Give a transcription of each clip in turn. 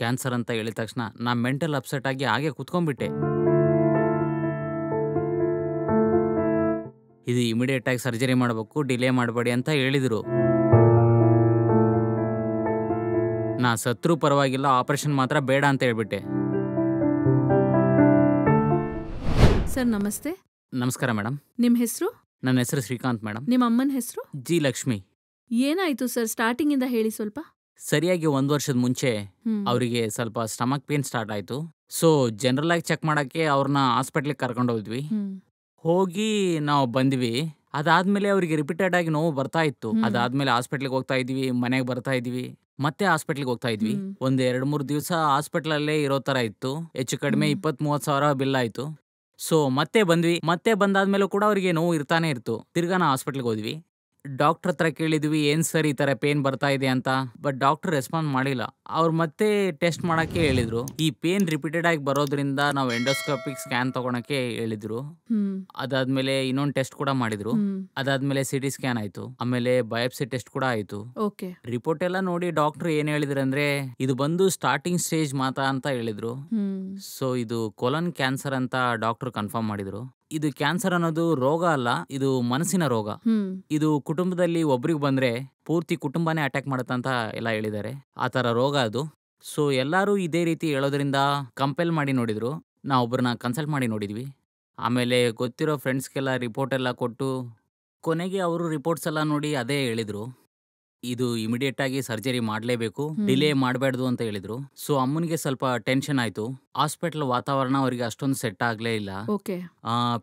cancer ಅಂತ ಹೇಳಿದ ತಕ್ಷಣ ನಾ ಮೆಂಟಲ್ ಅಪ್ಸೆಟ್ ಆಗಿ ಹಾಗೆ ಕುತ್ಕೊಂಡ್ಬಿಟ್ಟೆ ಇದು ಇಮಿಡಿಯೇಟ್ ಆಗಿ ಸರ್ಜರಿ ಮಾಡಬೇಕು ಡಿಲೇ ಮಾಡಬೇಡಿ ಅಂತ ಹೇಳಿದರು ನಾ ಸತ್ರು ಪರವಾಗಿಲ್ಲ ಆಪರೇಷನ್ ಮಾತ್ರ ಬೇಡ ಅಂತ ಹೇಳ್ಬಿಟ್ಟೆ ಸರ್ ನಮಸ್ತೆ ನಮಸ್ಕಾರ ಮೇಡಮ್ ನಿಮ್ಮ ಹೆಸರು ನನ್ನ ಹೆಸರು ಶ್ರೀಕಾಂತ್ ಮೇಡಮ್ ನಿಮ್ಮ ಅಮ್ಮನ ಹೆಸರು ಜಿ ಲಕ್ಷ್ಮಿ ಏನಾಯ್ತು ಸರ್ ಸ್ಟಾರ್ಟಿಂಗ್ ಇಂದ ಹೇಳಿ ಸ್ವಲ್ಪ ಸರಿಯಾಗಿ ಒಂದ್ ವರ್ಷದ ಮುಂಚೆ ಅವರಿಗೆ ಸ್ವಲ್ಪ ಸ್ಟಮಕ್ ಪೇನ್ ಸ್ಟಾರ್ಟ್ ಆಯ್ತು ಸೊ ಜನರಲ್ ಆಗಿ ಚೆಕ್ ಮಾಡಕ್ಕೆ ಅವ್ರನ್ನ ಹಾಸ್ಪಿಟ್ಲಿಗೆ ಕರ್ಕೊಂಡು ಹೋದ್ವಿ ಹೋಗಿ ನಾವು ಬಂದ್ವಿ ಅದಾದ್ಮೇಲೆ ಅವರಿಗೆ ರಿಪೀಟೆಡ್ ಆಗಿ ನೋವು ಬರ್ತಾ ಇತ್ತು ಅದಾದ್ಮೇಲೆ ಹಾಸ್ಪಿಟ್ಲಿಗೆ ಹೋಗ್ತಾ ಇದ್ವಿ ಮನೆಗೆ ಬರ್ತಾ ಇದ್ವಿ ಮತ್ತೆ ಹಾಸ್ಪಿಟ್ಲಿಗೆ ಹೋಗ್ತಾ ಇದ್ವಿ ಒಂದ್ ಎರಡು ಮೂರು ದಿವಸ ಹಾಸ್ಪಿಟ್ಲ್ ಅಲ್ಲೇ ಇರೋ ತರ ಇತ್ತು ಹೆಚ್ಚು ಕಡಿಮೆ ಇಪ್ಪತ್ ಮೂವತ್ ಸಾವಿರ ಬಿಲ್ ಆಯ್ತು ಸೊ ಮತ್ತೆ ಬಂದ್ವಿ ಮತ್ತೆ ಬಂದಾದ್ಮೇಲೂ ಕೂಡ ಅವರಿಗೆ ನೋವು ಇರ್ತಾನೆ ಇತ್ತು ನಾ ಹಾಸ್ಪಿಟ್ಲಿಗೆ ಹೋದ್ವಿ ಡಾಕ್ಟರ್ ಹತ್ರ ಕೇಳಿದ್ವಿ ಏನು ಸರ್ ಈ ಥರ ಪೇನ್ ಬರ್ತಾ ಇದೆ ಅಂತ ಬಟ್ ಡಾಕ್ಟರ್ ರೆಸ್ಪಾನ್ಸ್ ಮಾಡಿಲ್ಲ ಅವ್ರು ಮತ್ತೆ ಟೆಸ್ಟ್ ಮಾಡೋಕ್ಕೆ ಹೇಳಿದರು ಈ ಪೇನ್ ರಿಪೀಟೆಡ್ ಆಗಿ ಬರೋದ್ರಿಂದ ನಾವು ಎಂಡೋಸ್ಕೋಪಿಕ್ ಸ್ಕ್ಯಾನ್ ತಗೊಳಕ್ಕೆ ಹೇಳಿದ್ರು ಅದಾದ್ಮೇಲೆ ಇನ್ನೊಂದು ಟೆಸ್ಟ್ ಕೂಡ ಮಾಡಿದ್ರು ಅದಾದ್ಮೇಲೆ ಸಿಟಿ ಸ್ಕ್ಯಾನ್ ಆಯ್ತು ಆಮೇಲೆ ಬಯೋಪ್ಸಿ ಟೆಸ್ಟ್ ಕೂಡ ಆಯ್ತು ರಿಪೋರ್ಟ್ ಎಲ್ಲ ನೋಡಿ ಡಾಕ್ಟರ್ ಏನ್ ಹೇಳಿದ್ರಂದ್ರೆ ಇದು ಬಂದು ಸ್ಟಾರ್ಟಿಂಗ್ ಸ್ಟೇಜ್ ಮಾತಾ ಅಂತ ಹೇಳಿದ್ರು ಸೊ ಇದು ಕೊಲನ್ ಕ್ಯಾನ್ಸರ್ ಅಂತ ಡಾಕ್ಟರ್ ಕನ್ಫರ್ಮ್ ಮಾಡಿದ್ರು ಇದು ಕ್ಯಾನ್ಸರ್ ಅನ್ನೋದು ರೋಗ ಅಲ್ಲ ಇದು ಮನಸ್ಸಿನ ರೋಗ ಇದು ಕುಟುಂಬದಲ್ಲಿ ಒಬ್ರಿಗೆ ಬಂದ್ರೆ ಪೂರ್ತಿ ಕುಟುಂಬನೇ ಅಟ್ಯಾಕ್ ಅಂತ ಎಲ್ಲ ಹೇಳಿದ್ದಾರೆ ಆ ತರ ರೋಗ ಅದು ಸೊ ಎಲ್ಲರೂ ಇದೇ ರೀತಿ ಹೇಳೋದ್ರಿಂದ ಕಂಪೇಲ್ ಮಾಡಿ ನೋಡಿದ್ರು ನಾವು ಒಬ್ರನ್ನ ಕನ್ಸಲ್ಟ್ ಮಾಡಿ ನೋಡಿದ್ವಿ ಆಮೇಲೆ ಗೊತ್ತಿರೋ ಫ್ರೆಂಡ್ಸ್ಗೆಲ್ಲ ರಿಪೋರ್ಟ್ ಎಲ್ಲ ಕೊಟ್ಟು ಕೊನೆಗೆ ಅವರು ರಿಪೋರ್ಟ್ಸ್ ಎಲ್ಲ ನೋಡಿ ಅದೇ ಹೇಳಿದರು ಇದು ಇಮಿಡಿಯೇಟ್ ಆಗಿ ಸರ್ಜರಿ ಮಾಡಲೇಬೇಕು ಡಿಲೇ ಮಾಡಬಾರ್ದು ಅಂತ ಹೇಳಿದ್ರು ಸೊ ಅಮ್ಮನಿಗೆ ಸ್ವಲ್ಪ ಟೆನ್ಷನ್ ಆಯ್ತು ಹಾಸ್ಪಿಟಲ್ ವಾತಾವರಣ ಅವರಿಗೆ ಅಷ್ಟೊಂದು ಸೆಟ್ ಆಗ್ಲೇ ಇಲ್ಲ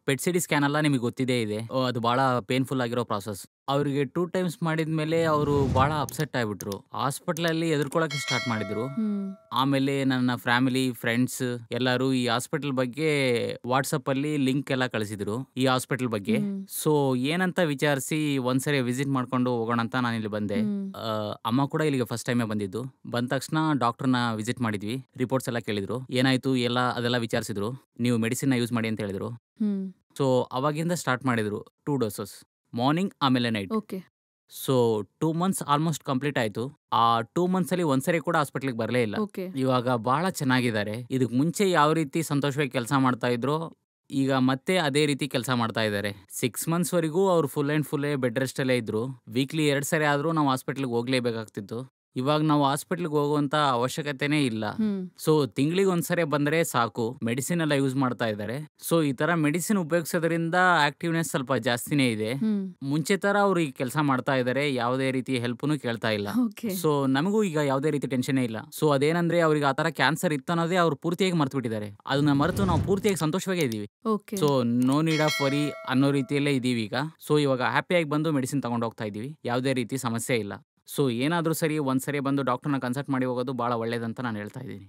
ಪೆಟ್ ಸಿಡಿ ಸ್ಕ್ಯಾನ್ ಎಲ್ಲ ನಿಮಗೆ ಗೊತ್ತಿದೆ ಇದೆ ಅದು ಬಹಳ ಪೇನ್ಫುಲ್ ಆಗಿರೋ ಪ್ರಾಸೆಸ್ ಅವರಿಗೆ ಟೂ ಟೈಮ್ಸ್ ಮಾಡಿದ್ಮೇಲೆ ಅವರು ಬಹಳ ಅಪ್ಸೆಟ್ ಆಗಿಬಿಟ್ರು ಹಾಸ್ಪಿಟಲ್ ಅಲ್ಲಿ ಎದುರ್ಕೊಳಕ್ಕೆ ಸ್ಟಾರ್ಟ್ ಮಾಡಿದ್ರು ಆಮೇಲೆ ನನ್ನ ಫ್ಯಾಮಿಲಿ ಫ್ರೆಂಡ್ಸ್ ಎಲ್ಲರೂ ಈ ಹಾಸ್ಪಿಟಲ್ ಬಗ್ಗೆ ವಾಟ್ಸಪ್ ಅಲ್ಲಿ ಲಿಂಕ್ ಎಲ್ಲ ಕಳಿಸಿದ್ರು ಈ ಹಾಸ್ಪಿಟಲ್ ಬಗ್ಗೆ ಸೊ ಏನಂತ ವಿಚಾರಿಸಿ ಒಂದ್ಸರಿ ವಿಸಿಟ್ ಮಾಡ್ಕೊಂಡು ಹೋಗೋಣ ಅಂತ ನಾನು ಇಲ್ಲಿ ಬಂದೆ ಅಮ್ಮ ಕೂಡ ಇಲ್ಲಿಗೆ ಫಸ್ಟ್ ಟೈಮ್ ಬಂದಿದ್ದು ಬಂದ ತಕ್ಷಣ ಡಾಕ್ಟರ್ನ ವಿಸಿಟ್ ಮಾಡಿದ್ವಿ ರಿಪೋರ್ಟ್ಸ್ ಎಲ್ಲ ಕೇಳಿದ್ರು ಏನಾಯ್ತು ಎಲ್ಲ ಅದೆಲ್ಲ ವಿಚಾರಿಸಿದ್ರು ನೀವು ಮೆಡಿಸಿನ್ ಯೂಸ್ ಮಾಡಿ ಅಂತ ಹೇಳಿದ್ರು ಸೊ ಅವಾಗಿಂದ ಸ್ಟಾರ್ಟ್ ಮಾಡಿದ್ರು ಟೂ ಡೋಸಸ್ ಮಾರ್ನಿಂಗ್ ಆಮೇಲೆ night so two months almost complete ಆಯ್ತು ಆ ಟೂ ಮಂತ್ಸ್ ಅಲ್ಲಿ ಒಂದ್ಸರಿ ಕೂಡ ಹಾಸ್ಪಿಟ್ಲಿಗೆ ಬರಲೇ ಇಲ್ಲ ಇವಾಗ ಬಹಳ ಚೆನ್ನಾಗಿದ್ದಾರೆ ಇದಕ್ ಮುಂಚೆ ಯಾವ ರೀತಿ ಸಂತೋಷವಾಗಿ ಕೆಲಸ ಮಾಡ್ತಾ ಇದ್ರು ಈಗ ಮತ್ತೆ ಅದೇ ರೀತಿ ಕೆಲಸ ಮಾಡ್ತಾ ಇದ್ದಾರೆ ಸಿಕ್ಸ್ ಮಂತ್ಸ್ವರೆಗೂ ಅವ್ರು ಫುಲ್ ಆ್ಯಂಡ್ ಫುಲ್ಲೇ ಬೆಡ್ ರೆಸ್ಟಲ್ಲೇ ಇದ್ದರು ವೀಕ್ಲಿ ಎರಡು ಸರಿ ಆದರೂ ನಾವು ಹಾಸ್ಪಿಟ್ಲಿಗೆ ಹೋಗಲೇಬೇಕಾಗ್ತಿತ್ತು ಇವಾಗ ನಾವು ಹಾಸ್ಪಿಟ್ಲ್ಗೆ ಹೋಗುವಂತ ಅವಶ್ಯಕತೆನೇ ಇಲ್ಲ ಸೊ ತಿಂಗಳಿಗೆ ಒಂದ್ಸರಿ ಬಂದ್ರೆ ಸಾಕು ಮೆಡಿಸಿನ್ ಎಲ್ಲ ಯೂಸ್ ಮಾಡ್ತಾ ಇದ್ದಾರೆ ಸೊ ಈ ತರ ಮೆಡಿಸಿನ್ ಉಪಯೋಗಿಸೋದ್ರಿಂದ ಆಕ್ಟಿವ್ನೆಸ್ ಸ್ವಲ್ಪ ಜಾಸ್ತಿನೇ ಇದೆ ಮುಂಚೆ ತರ ಅವ್ರು ಈ ಕೆಲಸ ಮಾಡ್ತಾ ಇದ್ದಾರೆ ಯಾವುದೇ ರೀತಿ ಹೆಲ್ಪ್ನು ಕೇಳ್ತಾ ಇಲ್ಲ ಸೊ ನಮಗೂ ಈಗ ಯಾವುದೇ ರೀತಿ ಟೆನ್ಷನ್ ಇಲ್ಲ ಸೊ ಅದೇನಂದ್ರೆ ಅವ್ರಿಗೆ ತರ ಕ್ಯಾನ್ಸರ್ ಇತ್ತು ಅನ್ನೋದೇ ಅವ್ರು ಪೂರ್ತಿಯಾಗಿ ಮರ್ತು ಬಿಟ್ಟಿದ್ದಾರೆ ಅದನ್ನ ಮರೆತು ನಾವು ಪೂರ್ತಿಯಾಗಿ ಸಂತೋಷವಾಗೇ ಇದೀವಿ so no need of worry ಅನ್ನೋ ರೀತಿಯಲ್ಲೇ ಇದೀವಿ ಈಗ ಸೊ ಇವಾಗ ಹ್ಯಾಪಿಯಾಗಿ ಬಂದು ಮೆಡಿಸಿನ್ ತಗೊಂಡು ಹೋಗ್ತಾ ಇದೀವಿ ಯಾವುದೇ ರೀತಿ ಸಮಸ್ಯೆ ಇಲ್ಲ ಸೊ ಏನಾದರೂ ಸರಿ ಒಂದ್ಸರಿ ಬಂದು ಡಾಕ್ಟರ್ನ ಕನ್ಸಲ್ಟ್ ಮಾಡಿ ಹೋಗೋದು ಭಾಳ ಒಳ್ಳೆಯದಂತ ನಾನು ಹೇಳ್ತಾ ಇದ್ದೀನಿ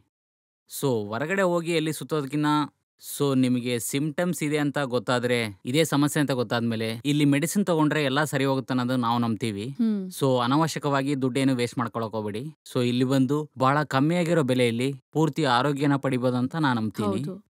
ಸೊ ಹೊರಗಡೆ ಹೋಗಿ ಎಲ್ಲಿ ಸುತ್ತೋದಕ್ಕಿಂತ ಸೊ ನಿಮಗೆ ಸಿಮ್ಟಮ್ಸ್ ಇದೆ ಅಂತ ಗೊತ್ತಾದ್ರೆ ಇದೇ ಸಮಸ್ಯೆ ಅಂತ ಗೊತ್ತಾದ್ಮೇಲೆ ಇಲ್ಲಿ ಮೆಡಿಸಿನ್ ತಗೊಂಡ್ರೆ ಎಲ್ಲ ಸರಿ ಹೋಗುತ್ತೆ ಅನ್ನೋದು ನಾವು ನಂಬ್ತೀವಿ ಸೊ ಅನವಶ್ಯಕವಾಗಿ ದುಡ್ಡೇನು ವೇಸ್ಟ್ ಮಾಡ್ಕೊಳಕ್ ಹೋಗ್ಬೇಡಿ ಸೊ ಇಲ್ಲಿ ಬಂದು ಬಹಳ ಕಮ್ಮಿಯಾಗಿರೋ ಬೆಲೆಯಲ್ಲಿ ಪೂರ್ತಿ ಆರೋಗ್ಯನ ಅಂತ ನಾನು ನಂಬ್ತೀನಿ